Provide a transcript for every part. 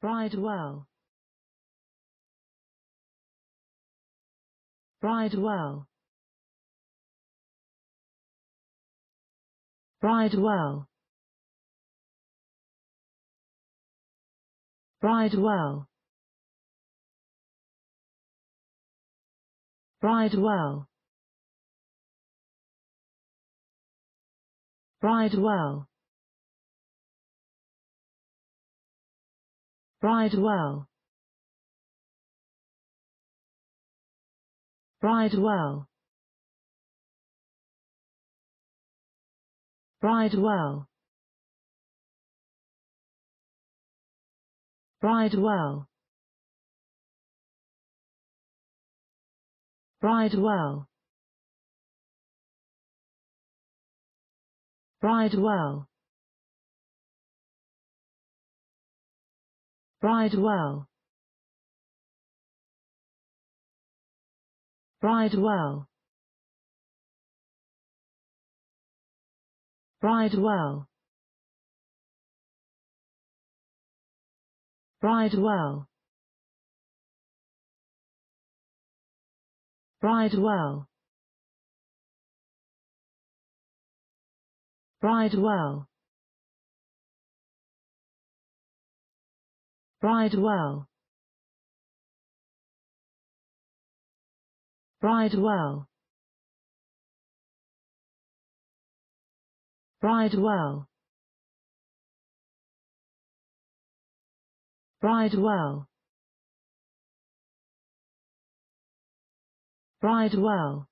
Bridewell Bridewell Bridewell Bridewell Bridewell Bridewell Bridewell Bridewell Bridewell Bridewell Bridewell Bridewell Bridewell Bridewell Bridewell Bridewell Bridewell Bridewell Bridewell Bridewell Bridewell Bridewell Bridewell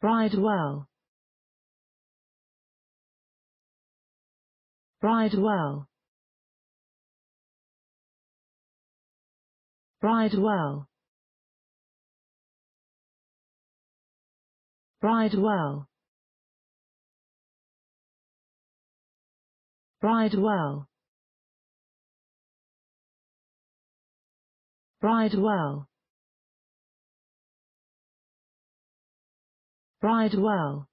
Bridewell Bridewell Bridewell Bridewell Bridewell Bridewell Bridewell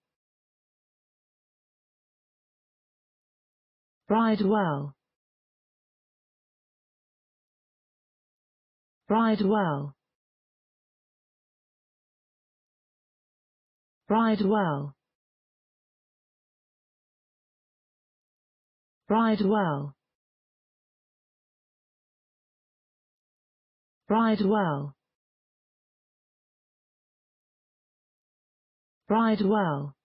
Bridewell Bridewell Bridewell Bridewell Bridewell Bridewell